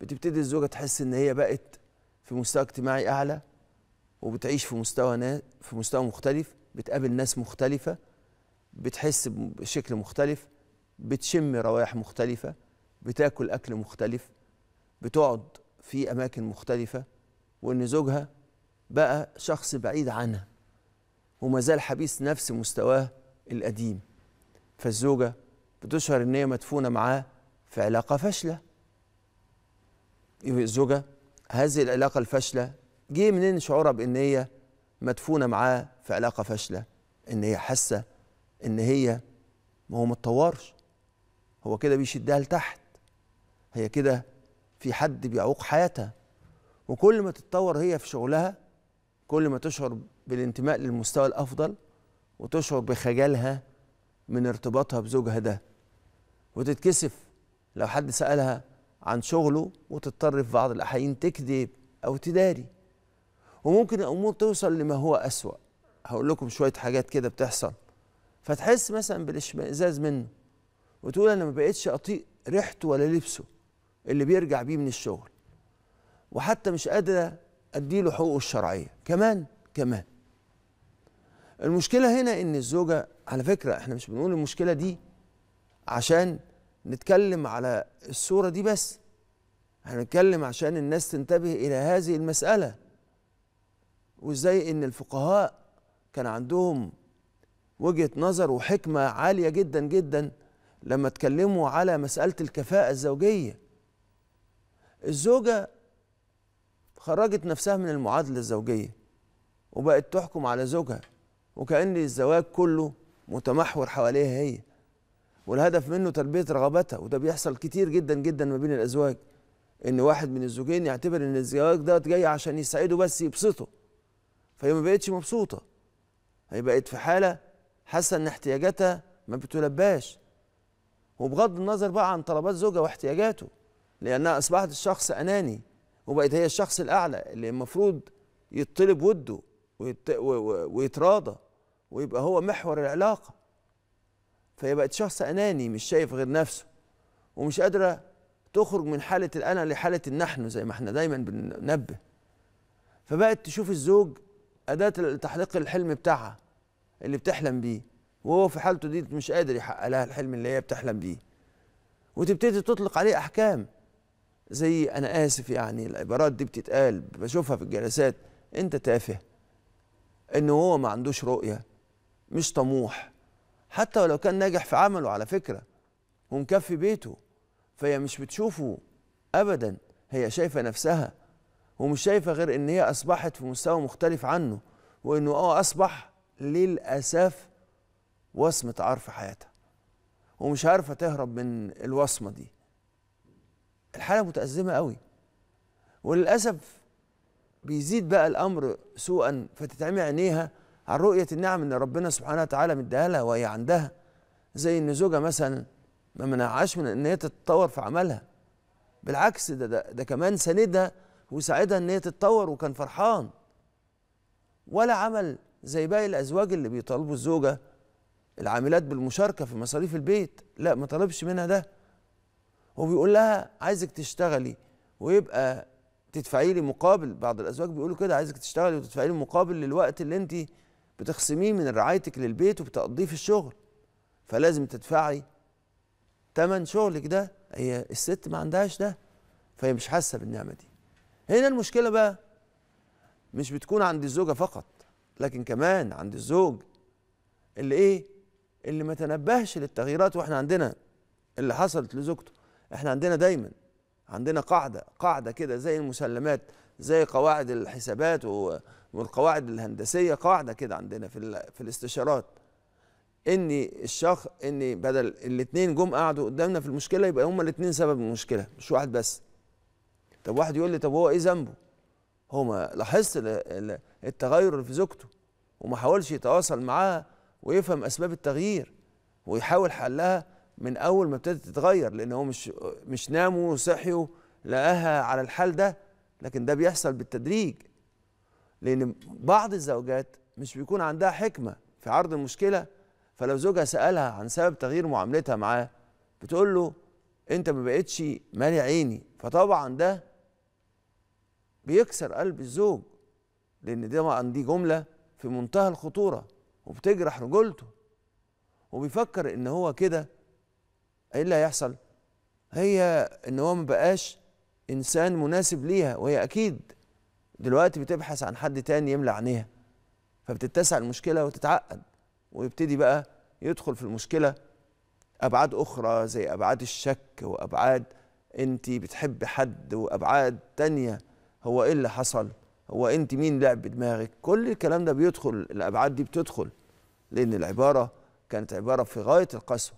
بتبتدي الزوجه تحس ان هي بقت في مستوى اجتماعي اعلى وبتعيش في مستوى ناس في مستوى مختلف بتقابل ناس مختلفه بتحس بشكل مختلف بتشم روايح مختلفه بتاكل اكل مختلف بتقعد في اماكن مختلفه وان زوجها بقى شخص بعيد عنها وما زال حبيس نفس مستواه القديم فالزوجه بتشعر ان هي مدفونه معاه في علاقه فاشله يبقى الزوجه هذه العلاقة الفاشلة جه منين شعورها بإن هي مدفونة معاه في علاقة فاشلة إن هي حاسة إن هي ما هو ما اتطورش هو كده بيشدها لتحت هي كده في حد بيعوق حياتها وكل ما تتطور هي في شغلها كل ما تشعر بالانتماء للمستوى الأفضل وتشعر بخجلها من ارتباطها بزوجها ده وتتكسف لو حد سألها عن شغله وتضطر في بعض الأحيان تكذب أو تداري وممكن الأمور توصل لما هو أسوأ هقول لكم شوية حاجات كده بتحصل فتحس مثلا بالاشمئزاز منه وتقول أنا ما بقتش أطيق ريحته ولا لبسه اللي بيرجع بيه من الشغل وحتى مش قادرة أديله حقوقه الشرعية كمان كمان المشكلة هنا إن الزوجة على فكرة إحنا مش بنقول المشكلة دي عشان نتكلم على الصورة دي بس هنتكلم عشان الناس تنتبه إلى هذه المسألة وإزاي إن الفقهاء كان عندهم وجهة نظر وحكمة عالية جدا جدا لما اتكلموا على مسألة الكفاءة الزوجية الزوجة خرجت نفسها من المعادلة الزوجية وبقت تحكم على زوجها وكأن الزواج كله متمحور حواليها هي والهدف منه تلبيه رغباتها وده بيحصل كتير جدا جدا ما بين الازواج ان واحد من الزوجين يعتبر ان الزواج ده جاي عشان يسعده بس يبسطه فهي ما بقتش مبسوطه هي بقت في حاله حاسه ان احتياجاتها ما بتلباش وبغض النظر بقى عن طلبات زوجها واحتياجاته لانها اصبحت الشخص اناني وبقت هي الشخص الاعلى اللي المفروض يطلب وده ويتراضى ويبقى هو محور العلاقه فهي بقت شخص اناني مش شايف غير نفسه ومش قادره تخرج من حاله الانا لحاله النحن زي ما احنا دايما بننبه فبقت تشوف الزوج اداه لتحقيق الحلم بتاعها اللي بتحلم بيه وهو في حالته دي مش قادر يحقق لها الحلم اللي هي بتحلم بيه وتبتدي تطلق عليه احكام زي انا اسف يعني العبارات دي بتتقال بشوفها في الجلسات انت تافه انه هو ما عندوش رؤيه مش طموح حتى ولو كان ناجح في عمله على فكرة ومكفي بيته فهي مش بتشوفه أبدا هي شايفة نفسها ومش شايفة غير إن هي أصبحت في مستوى مختلف عنه وإنه أه أصبح للأسف وصمة عار في حياتها ومش عارفة تهرب من الوصمة دي الحالة متأزمة قوي وللأسف بيزيد بقى الأمر سوءا فتتعمي عينيها عن رؤية النعم اللي ربنا سبحانه وتعالى مديها لها وهي عندها زي ان زوجها مثلا ما منعهاش من ان هي تتطور في عملها بالعكس ده ده, ده كمان ساندها وساعدها ان هي تتطور وكان فرحان ولا عمل زي باقي الازواج اللي بيطالبوا الزوجه العاملات بالمشاركه في مصاريف البيت لا ما طلبش منها ده وبيقول لها عايزك تشتغلي ويبقى تدفعي لي مقابل بعض الازواج بيقولوا كده عايزك تشتغلي وتدفعي لي مقابل للوقت اللي انت بتخصميه من رعايتك للبيت وبتقضيه في الشغل فلازم تدفعي تمن شغلك ده هي الست ما عندهاش ده فهي مش حاسه بالنعمه دي هنا المشكله بقى مش بتكون عند الزوجه فقط لكن كمان عند الزوج اللي ايه اللي ما تنبهش للتغييرات واحنا عندنا اللي حصلت لزوجته احنا عندنا دايما عندنا قاعده قاعده كده زي المسلمات زي قواعد الحسابات والقواعد الهندسيه قاعده كده عندنا في في الاستشارات ان الشخص ان بدل الاثنين جم قعدوا قدامنا في المشكله يبقى هما الاثنين سبب المشكله مش واحد بس طب واحد يقول لي طب هو ايه ذنبه هو ما لاحظش التغير اللي في زوجته وما حاولش يتواصل معاها ويفهم اسباب التغيير ويحاول حلها من اول ما ابتدت تتغير لان هو مش مش ناموا وصحيوا لقاها على الحال ده لكن ده بيحصل بالتدريج لان بعض الزوجات مش بيكون عندها حكمه في عرض المشكله فلو زوجها سالها عن سبب تغيير معاملتها معاه بتقول له انت ما بقتش مالي عيني فطبعا ده بيكسر قلب الزوج لان دي, دي جمله في منتهى الخطوره وبتجرح رجولته وبيفكر ان هو كده ايه اللي هيحصل هي ان هو ما بقاش انسان مناسب ليها وهي اكيد دلوقتي بتبحث عن حد تاني يملى عينيها فبتتسع المشكله وتتعقد ويبتدي بقى يدخل في المشكله ابعاد اخرى زي ابعاد الشك وابعاد انت بتحب حد وابعاد تانية هو ايه اللي حصل هو انت مين لعب بدماغك كل الكلام ده بيدخل الابعاد دي بتدخل لان العباره كانت عباره في غايه القسوه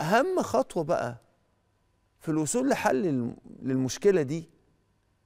اهم خطوه بقى في الوصول لحل للمشكله دي